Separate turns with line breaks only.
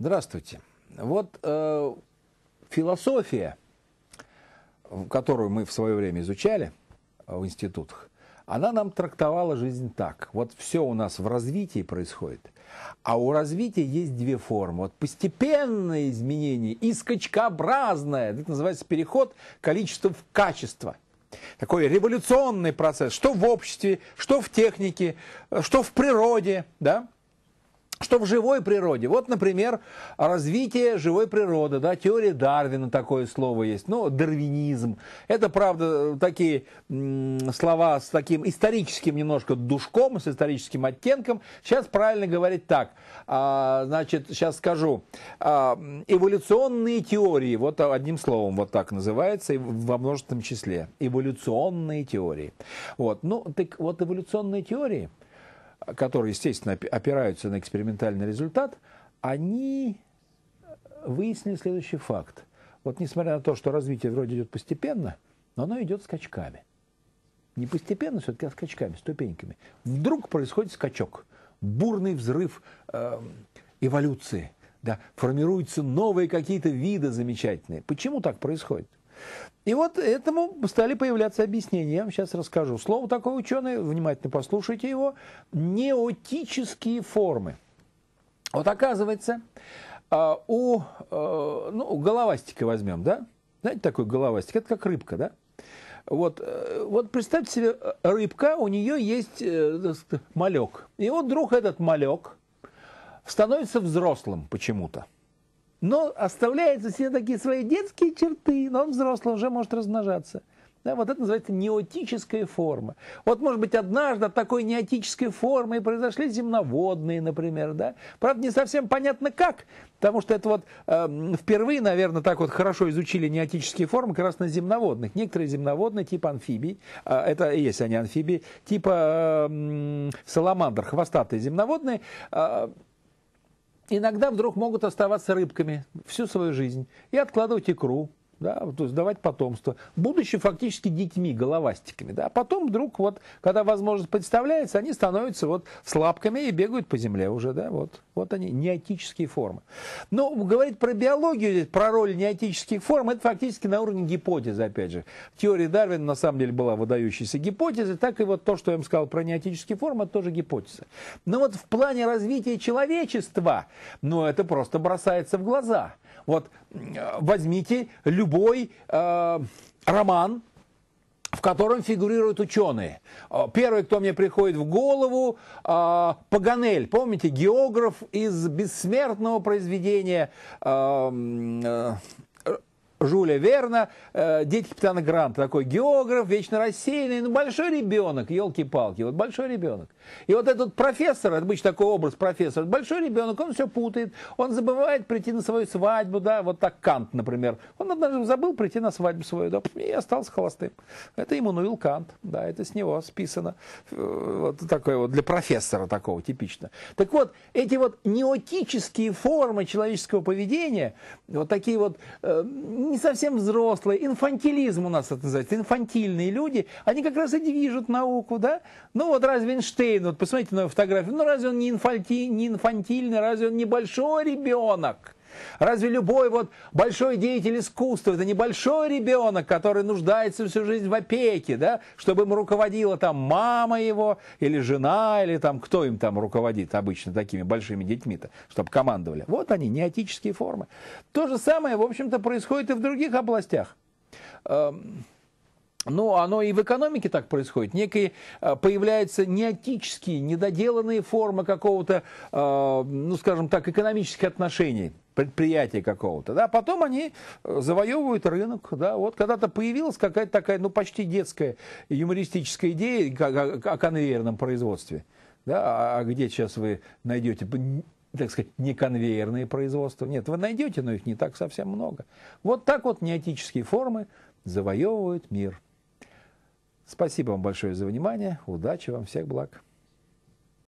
Здравствуйте. Вот э, философия, которую мы в свое время изучали э, в институтах, она нам трактовала жизнь так. Вот все у нас в развитии происходит, а у развития есть две формы. Вот постепенное изменение и скачкообразное, это называется переход количества в качество. Такой революционный процесс, что в обществе, что в технике, э, что в природе, да? что в живой природе. Вот, например, развитие живой природы, да, теория Дарвина, такое слово есть, ну, дарвинизм. Это, правда, такие слова с таким историческим немножко душком, с историческим оттенком. Сейчас правильно говорить так, а, значит, сейчас скажу, а, эволюционные теории, вот одним словом вот так называется, во множественном числе, эволюционные теории. Вот, ну, так вот эволюционные теории – которые, естественно, опираются на экспериментальный результат, они выяснили следующий факт. Вот несмотря на то, что развитие вроде идет постепенно, но оно идет скачками. Не постепенно, все-таки, а скачками, ступеньками. Вдруг происходит скачок, бурный взрыв эм, эволюции. Да, формируются новые какие-то виды замечательные. Почему так происходит? И вот этому стали появляться объяснения. Я вам сейчас расскажу. Слово такой ученый, внимательно послушайте его, неотические формы. Вот оказывается, а, у, э, ну, у головастика возьмем, да? Знаете, такой головастик, это как рыбка, да? Вот, э, вот представьте себе, рыбка, у нее есть э, малек. И вот вдруг этот малек становится взрослым почему-то но оставляет все такие свои детские черты, но он взрослый уже может размножаться. Да, вот это называется неотическая форма. Вот, может быть, однажды от такой неотической формы и произошли земноводные, например. Да? Правда, не совсем понятно как, потому что это вот э, впервые, наверное, так вот хорошо изучили неотические формы как раз на земноводных. Некоторые земноводные, типа амфибий, э, это и есть они амфибии, типа э, э, саламандр, хвостатые земноводные, э, иногда вдруг могут оставаться рыбками всю свою жизнь и откладывать икру, да, то есть давать потомство, будучи фактически детьми, головастиками. Да. Потом вдруг, вот, когда возможность представляется, они становятся вот слабками и бегают по земле уже. Да, вот, вот они, неотические формы. Но говорить про биологию, про роль неотических форм, это фактически на уровне гипотезы, опять же. Теория Дарвина на самом деле была выдающейся гипотезой, так и вот то, что я вам сказал про неотические формы, это тоже гипотеза. Но вот в плане развития человечества, ну это просто бросается в глаза. Вот возьмите любой э, роман, в котором фигурируют ученые. Э, первый, кто мне приходит в голову, э, Паганель, помните, географ из бессмертного произведения э, Жюля Верна, э, дети капитана Гранта, такой географ, вечно рассеянный, ну большой ребенок, елки-палки, вот большой ребенок. И вот этот профессор, обычно такой образ профессора, большой ребенок, он все путает, он забывает прийти на свою свадьбу, да, вот так Кант, например, он однажды забыл прийти на свадьбу свою, да, и остался холостым. Это Иммануил Кант, да, это с него списано, э, вот такое вот для профессора такого типично. Так вот, эти вот неотические формы человеческого поведения, вот такие вот, э, не совсем взрослые, инфантилизм у нас это называется, инфантильные люди, они как раз и движут науку, да? Ну вот разве Эйнштейн, вот посмотрите на его фотографию, ну разве он не, инфанти, не инфантильный, разве он небольшой ребенок? Разве любой вот большой деятель искусства, это небольшой ребенок, который нуждается всю жизнь в опеке, да, чтобы им руководила там мама его, или жена, или там кто им там руководит обычно такими большими детьми-то, чтобы командовали. Вот они, неотические формы. То же самое, в общем-то, происходит и в других областях. Эм, но ну, оно и в экономике так происходит. Некие э, появляются неотические, недоделанные формы какого-то, э, ну скажем так, экономических отношений предприятия какого-то, да, потом они э, завоевывают рынок, да, вот когда-то появилась какая-то такая, ну, почти детская юмористическая идея о, конвейерном производстве, да, а, а где сейчас вы найдете так сказать, не конвейерные производства. Нет, вы найдете, но их не так совсем много. Вот так вот неотические формы завоевывают мир. Спасибо вам большое за внимание. Удачи вам, всех благ.